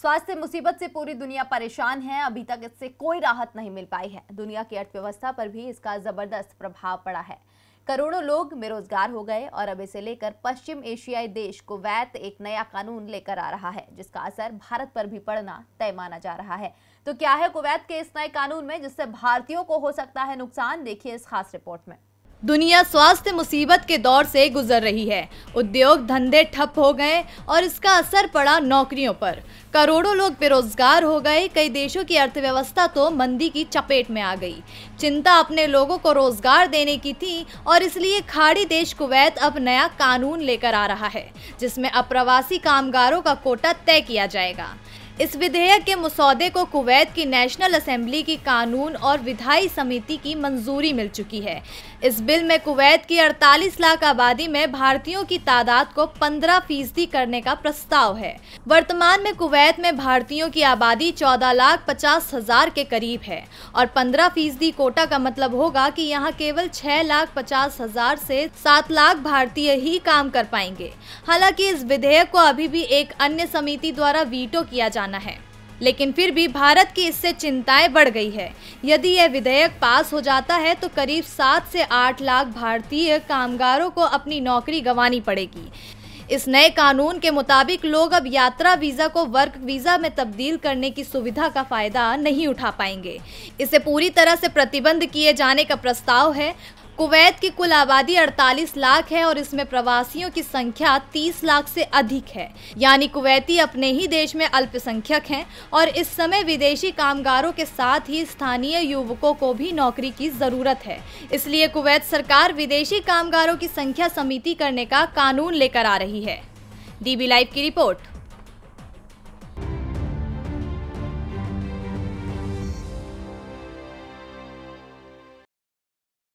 स्वास्थ्य मुसीबत से पूरी दुनिया परेशान है अभी तक इससे कोई राहत नहीं मिल पाई है दुनिया की अर्थव्यवस्था पर भी इसका जबरदस्त प्रभाव पड़ा है करोड़ों लोग बेरोजगार हो गए और अब इसे लेकर पश्चिम एशियाई देश कुवैत एक नया कानून लेकर आ रहा है जिसका असर भारत पर भी पड़ना तय माना जा रहा है तो क्या है कुवैत के इस नए कानून में जिससे भारतीयों को हो सकता है नुकसान देखिए इस खास रिपोर्ट में दुनिया स्वास्थ्य मुसीबत के दौर से गुजर रही है उद्योग धंधे ठप हो गए और इसका असर पड़ा नौकरियों पर करोड़ों लोग बेरोजगार हो गए कई देशों की अर्थव्यवस्था तो मंदी की चपेट में आ गई चिंता अपने लोगों को रोजगार देने की थी और इसलिए खाड़ी देश कुवैत अब नया कानून लेकर आ रहा है जिसमें अप्रवासी कामगारों का कोटा तय किया जाएगा इस विधेयक के मसौदे को कुवैत की नेशनल असेंबली की कानून और विधायी समिति की मंजूरी मिल चुकी है इस बिल में कुवैत की 48 लाख आबादी में भारतीयों की तादाद को 15 फीसदी करने का प्रस्ताव है वर्तमान में कुवैत में भारतीयों की आबादी 14 लाख पचास हजार के करीब है और 15 फीसदी कोटा का मतलब होगा कि यहाँ केवल 6 लाख पचास हजार से 7 लाख भारतीय ही काम कर पाएंगे हालांकि इस विधेयक को अभी भी एक अन्य समिति द्वारा वीटो किया जाना जाना है लेकिन फिर भी भारत की इससे चिंताएं बढ़ गई है यदि यह विधेयक पास हो जाता है तो करीब सात से आठ लाख भारतीय कामगारों को अपनी नौकरी गंवानी पड़ेगी इस नए कानून के मुताबिक लोग अब यात्रा वीज़ा को वर्क वीज़ा में तब्दील करने की सुविधा का फ़ायदा नहीं उठा पाएंगे इसे पूरी तरह से प्रतिबंध किए जाने का प्रस्ताव है कुवैत की कुल आबादी 48 लाख है और इसमें प्रवासियों की संख्या 30 लाख से अधिक है यानी कुवैती अपने ही देश में अल्पसंख्यक हैं और इस समय विदेशी कामगारों के साथ ही स्थानीय युवकों को भी नौकरी की ज़रूरत है इसलिए कुवैत सरकार विदेशी कामगारों की संख्या समिति करने का कानून लेकर आ रही है डीबी लाइव की रिपोर्ट